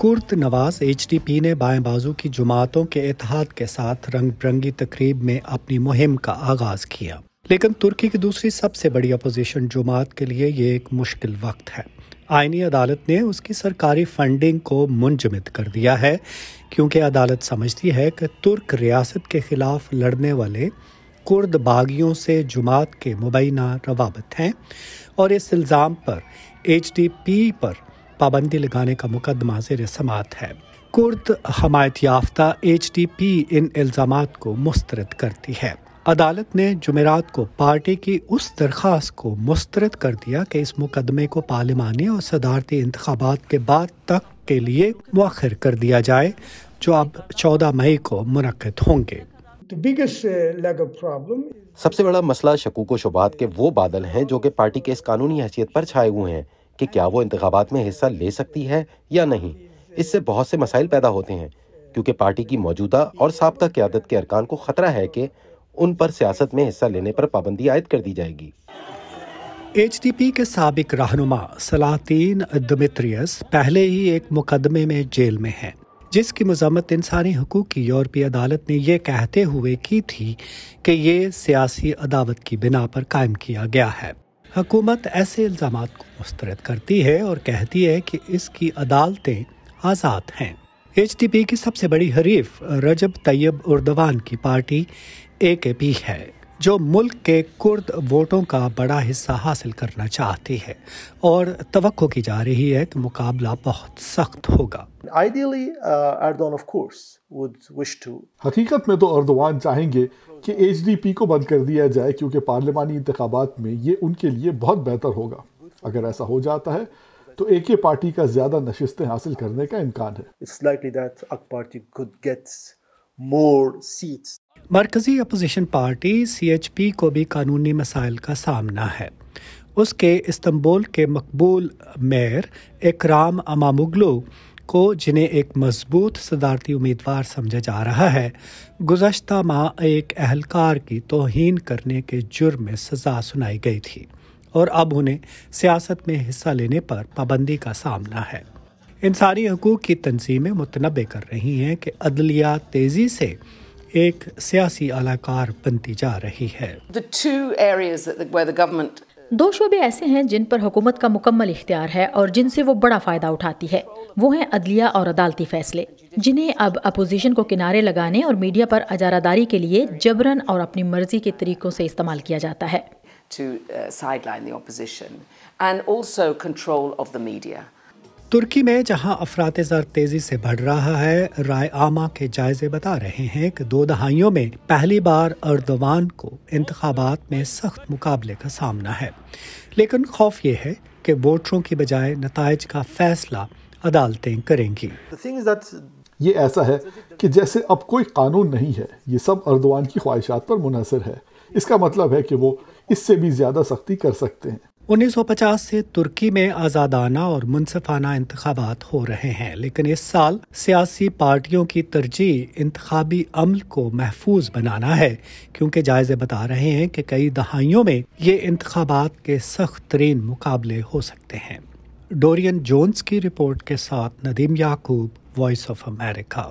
کرت نواز H D P نے بائیں بازو کی جماعتوں کے اتحاد کے ساتھ رنگ برنگی تقریب میں اپنی مہم کا آغاز کیا لیکن ترکی کی دوسری سب سے بڑی اپوزیشن جماعت کے لیے یہ ایک مشکل وقت ہے آئینی عدالت نے اس کی سرکاری فنڈنگ کو منجمد کر دیا ہے کیونکہ عدالت سمجھتی ہے کہ ترک ریاست کے خلاف لڑنے والے کرد باغیوں سے جماعت کے مبینہ روابط ہیں اور اس الزام پر ایچ ڈی پی پر پابندی لگانے کا مقدمہ زیر سماعت ہے کرد حمایت یافتہ ایچ ڈی پی ان الزامات کو مسترد کرتی ہے عدالت نے جمعرات کو پارٹی کی اس درخواست کو مسترد کر دیا کہ اس مقدمے کو پارلیمانی اور صدارتی انتخابات کے بعد تک کے لیے مؤخر کر دیا جائے جو اب چودہ مئی کو منعقد ہوں گے uh, سب سے بڑا مسئلہ شکوک و شباد کے وہ بادل ہیں جو کہ پارٹی کے اس قانونی حیثیت پر چھائے ہوئے ہیں کہ کیا وہ انتخابات میں حصہ لے سکتی ہے یا نہیں اس سے بہت سے مسائل پیدا ہوتے ہیں کیونکہ پارٹی کی موجودہ اور سابقہ قیادت کے ارکان کو خطرہ ہے کہ ان پر سیاست میں حصہ لینے پر پابندی عائد کر دی جائے گی ایچ ڈی پی کے سابق رہنما سلاطین دمیتریس پہلے ہی ایک مقدمے میں جیل میں ہیں جس کی مذمت انسانی حقوق کی یورپی عدالت نے یہ کہتے ہوئے کی تھی کہ یہ سیاسی عداوت کی بنا پر قائم کیا گیا ہے حکومت ایسے الزامات کو مسترد کرتی ہے اور کہتی ہے کہ اس کی عدالتیں آزاد ہیں ایچ ٹی پی کی سب سے بڑی حریف رجب طیب اردوان کی پارٹی اے کے پی ہے جو ملک کے کرد ووٹوں کا بڑا حصہ حاصل کرنا چاہتی ہے اور توقع کی جا رہی ہے کہ کہ مقابلہ بہت سخت ہوگا uh, حقیقت میں تو اردوان چاہیں گے ایچ ڈی پی کو بند کر دیا جائے کیونکہ پارلیمانی انتخابات میں یہ ان کے لیے بہت بہتر ہوگا اگر ایسا ہو جاتا ہے تو ایک پارٹی کا زیادہ نشستیں حاصل کرنے کا امکان ہے مرکزی opposition party C H P کو بھی قانونی مسائل کا سامنا ہے اس کے استنبول کے مقبول میئر اکرام امامگلو کو جنہیں ایک مضبوط صدارتی امیدوار سمجھا جا رہا ہے گزشتہ ماہ ایک اہلکار کی توہین کرنے کے جرم میں سزا سنائی گئی تھی اور اب انہیں سیاست میں حصہ لینے پر پابندی کا سامنا ہے انسانی حقوق کی تنظیمیں متنبع کر رہی ہیں کہ عدلیہ تیزی سے ایک سیاسی بنتی جا رہی ہے دو شعبے ایسے ہیں جن پر حکومت کا مکمل اختیار ہے اور جن سے وہ بڑا فائدہ اٹھاتی ہے وہ ہیں عدلیہ اور عدالتی فیصلے جنہیں اب اپوزیشن کو کنارے لگانے اور میڈیا پر اجارہ داری کے لیے جبرن اور اپنی مرضی کے طریقوں سے استعمال کیا جاتا ہے uh, ترکی میں جہاں افراد زر تیزی سے بڑھ رہا ہے رائے عامہ کے جائزے بتا رہے ہیں کہ دو دہائیوں میں پہلی بار اردوان کو انتخابات میں سخت مقابلے کا سامنا ہے لیکن خوف یہ ہے کہ ووٹروں کی بجائے نتائج کا فیصلہ عدالتیں کریں گی یہ ایسا ہے کہ جیسے اب کوئی قانون نہیں ہے یہ سب اردوان کی خواہشات پر منحصر ہے اس کا مطلب ہے کہ وہ اس سے بھی زیادہ سختی کر سکتے ہیں انیس سو پچاس سے ترکی میں آزادانہ اور منصفانہ انتخابات ہو رہے ہیں لیکن اس سال سیاسی پارٹیوں کی ترجیح انتخابی عمل کو محفوظ بنانا ہے کیونکہ جائزے بتا رہے ہیں کہ کئی دہائیوں میں یہ انتخابات کے سخت ترین مقابلے ہو سکتے ہیں ڈورین جونز کی رپورٹ کے ساتھ Nadeem Yaqoob voice of America